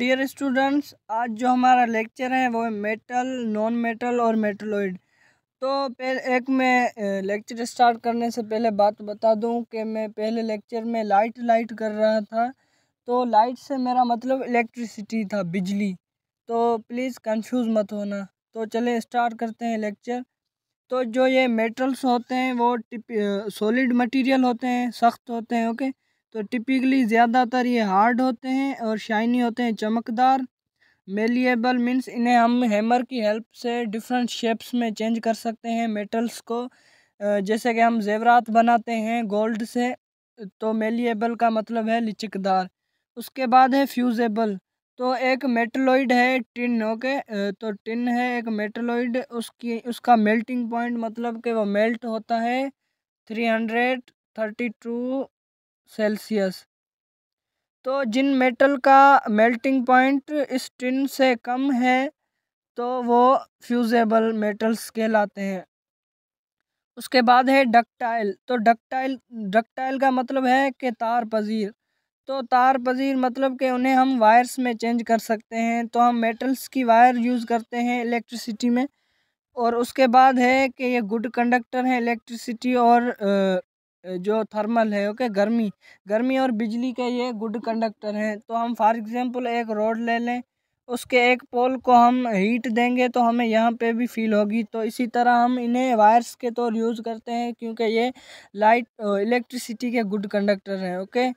dear students आज जो हमारा लेक्चर है वो है मेटल नॉन मेटल और मेटलॉइड तो पहले एक मैं लेक्चर स्टार्ट करने से पहले बात बता दूं कि मैं पहले लेक्चर में लाइट लाइट कर रहा था तो लाइट से मेरा मतलब इलेक्ट्रिसिटी था बिजली तो प्लीज़ कंफ्यूज मत होना तो चले स्टार्ट करते हैं लेक्चर तो जो ये मेटल्स होते हैं वो सॉलिड मटेरियल होते हैं सख्त होते हैं ओके तो टिपिकली ज़्यादातर ये हार्ड होते हैं और शाइनी होते हैं चमकदार मेलिएबल मीन्स इन्हें हम हैमर की हेल्प से डिफरेंट शेप्स में चेंज कर सकते हैं मेटल्स को जैसे कि हम जेवरात बनाते हैं गोल्ड से तो मेलिएबल का मतलब है लिचकदार उसके बाद है फ्यूजेबल तो एक मेटलॉइड है टिन ओके तो टिन है एक मेटलॉइड उसकी उसका मेल्टिंग पॉइंट मतलब कि वो मेल्ट होता है three hundred thirty two Celsius तो जिन मेटल का मेल्टिंग पॉइंट इस टिन से कम है तो वो फ्यूज़ेबल मेटल्स कहलाते हैं उसके बाद है डक्टाइल तो डक्टाइल डक्टाइल का मतलब है कि तार पजीर तो तार पजीर मतलब कि उन्हें हम वायर्स में चेंज कर सकते हैं तो हम मेटल्स की वायर यूज़ करते हैं इलेक्ट्रिसिटी में और उसके बाद है कि ये गुड कंडक्टर हैं इलेक्ट्रिसिटी और जो थर्मल है ओके गर्मी गर्मी और बिजली के ये गुड कंडक्टर हैं तो हम फॉर एग्ज़ाम्पल एक रोड ले लें उसके एक पोल को हम हीट देंगे तो हमें यहाँ पे भी फील होगी तो इसी तरह हम इन्हें वायर्स के तौर यूज़ करते हैं क्योंकि ये लाइट इलेक्ट्रिसिटी के गुड कंडक्टर हैं ओके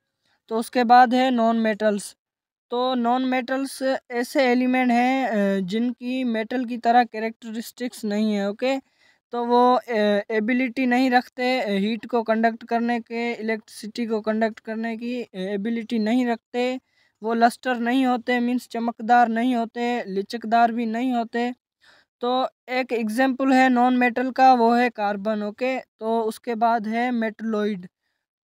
तो उसके बाद है नॉन मेटल्स तो नॉन मेटल्स ऐसे एलिमेंट हैं जिनकी मेटल की तरह कैरेक्टरिस्टिक्स नहीं है ओके तो वो एबिलिटी नहीं रखते हीट को कंडक्ट करने के इलेक्ट्रिसिटी को कंडक्ट करने की एबिलिटी नहीं रखते वो लस्टर नहीं होते मीन्स चमकदार नहीं होते लिचकदार भी नहीं होते तो एक एग्जाम्पल है नॉन मेटल का वो है कार्बन ओके तो उसके बाद है मेटलोइड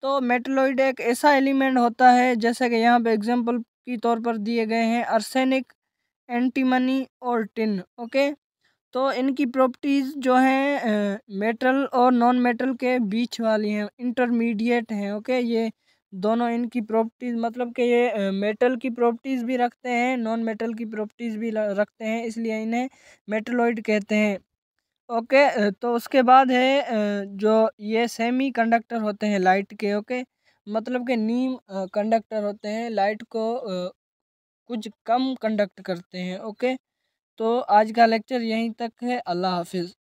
तो मेटलोइड एक ऐसा एलिमेंट होता है जैसे कि यहाँ पे एग्जाम्पल की तौर पर दिए गए हैं अर्सेनिक एंटीमनी और टिन ओके तो इनकी प्रॉपर्टीज़ जो हैं मेटल और नॉन मेटल के बीच वाली हैं इंटरमीडिएट हैं ओके ये दोनों इनकी प्रॉपर्टीज़ मतलब कि ये मेटल की प्रॉपर्टीज़ भी रखते हैं नॉन मेटल की प्रॉपर्टीज़ भी रखते हैं इसलिए इन्हें मेटलॉइड कहते हैं ओके तो उसके बाद है जो ये सेमी कंडक्टर होते हैं लाइट के ओके मतलब के नीम कंडक्टर होते हैं लाइट को कुछ कम कंडक्ट करते हैं ओके तो आज का लेक्चर यहीं तक है अल्लाह हाफिज़